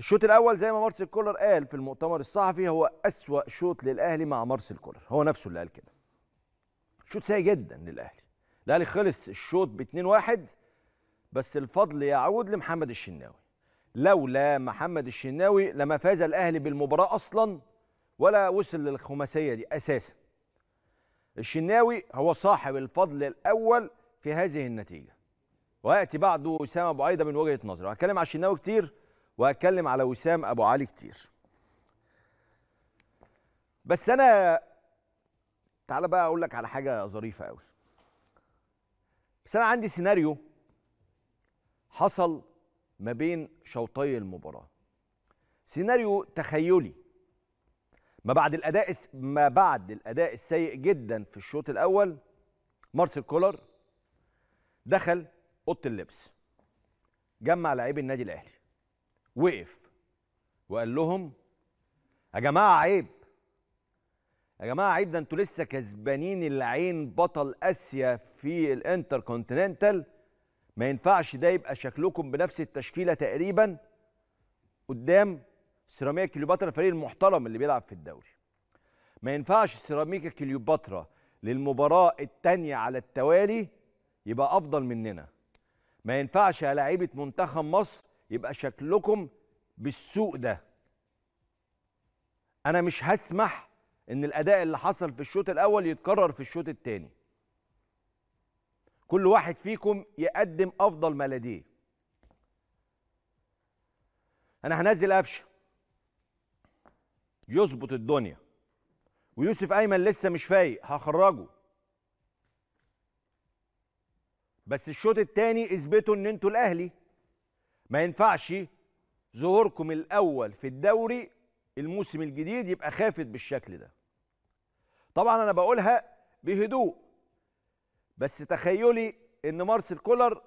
الشوط الاول زي ما مارسيل كولر قال في المؤتمر الصحفي هو اسوا شوط للاهلي مع مارسيل كولر هو نفسه اللي قال كده شوط سيء جدا للاهلي الاهلي خلص الشوط ب 2-1 بس الفضل يعود لمحمد الشناوي لولا محمد الشناوي لما فاز الاهلي بالمباراه اصلا ولا وصل للخماسيه دي اساسا الشناوي هو صاحب الفضل الاول في هذه النتيجه وياتي بعده اسامه ابو عيده من وجهه نظره هتكلم على الشناوي كتير وهتكلم على وسام ابو علي كتير بس انا تعالى بقى اقول لك على حاجه ظريفه قوي بس انا عندي سيناريو حصل ما بين شوطي المباراه سيناريو تخيلي ما بعد الاداء ما بعد الاداء السيء جدا في الشوط الاول مارسيل كولر دخل اوضه اللبس جمع لاعبي النادي الاهلي وقف وقال لهم يا جماعه عيب يا جماعه عيب ده انتوا لسه كسبانين العين بطل اسيا في الانتر كونتيننتال ما ينفعش ده يبقى شكلكم بنفس التشكيله تقريبا قدام سيراميكا كليوباترا الفريق المحترم اللي بيلعب في الدوري ما ينفعش سيراميكا كليوباترا للمباراه الثانيه على التوالي يبقى افضل مننا ما ينفعش يا لعيبه منتخب مصر يبقى شكلكم بالسوء ده انا مش هسمح ان الاداء اللي حصل في الشوط الاول يتكرر في الشوط الثاني كل واحد فيكم يقدم افضل ما لديه انا هنزل قفشه يظبط الدنيا ويوسف ايمن لسه مش فايق هخرجه بس الشوط الثاني اثبتوا ان انتوا الاهلي ما ينفعش ظهوركم الاول في الدوري الموسم الجديد يبقى خافت بالشكل ده طبعا انا بقولها بهدوء بس تخيلي ان مارسيل كولر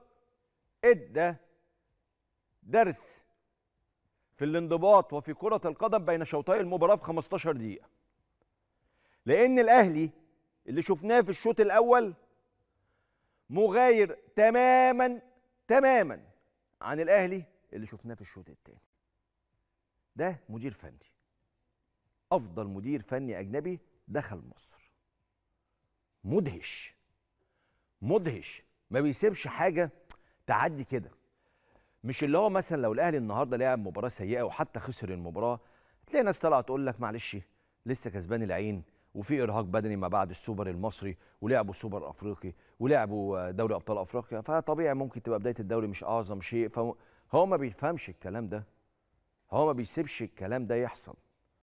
ادى درس في الانضباط وفي كرة القدم بين شوطي المباراة في 15 دقيقة لأن الأهلي اللي شفناه في الشوط الأول مغاير تماما تماما عن الاهلي اللي شفناه في الشوط الثاني ده مدير فني افضل مدير فني اجنبي دخل مصر مدهش مدهش ما بيسيبش حاجه تعدي كده مش اللي هو مثلا لو الاهلي النهارده لعب مباراه سيئه وحتى خسر المباراه تلاقي ناس طالعه تقول لك معلش لسه كسبان العين وفي ارهاق بدني ما بعد السوبر المصري ولعبوا السوبر الافريقي ولعبوا آه، دوري ابطال افريقيا فطبيعي ممكن تبقى بدايه الدوري مش اعظم شيء فهو ما بيفهمش الكلام ده هو ما بيسيبش الكلام ده يحصل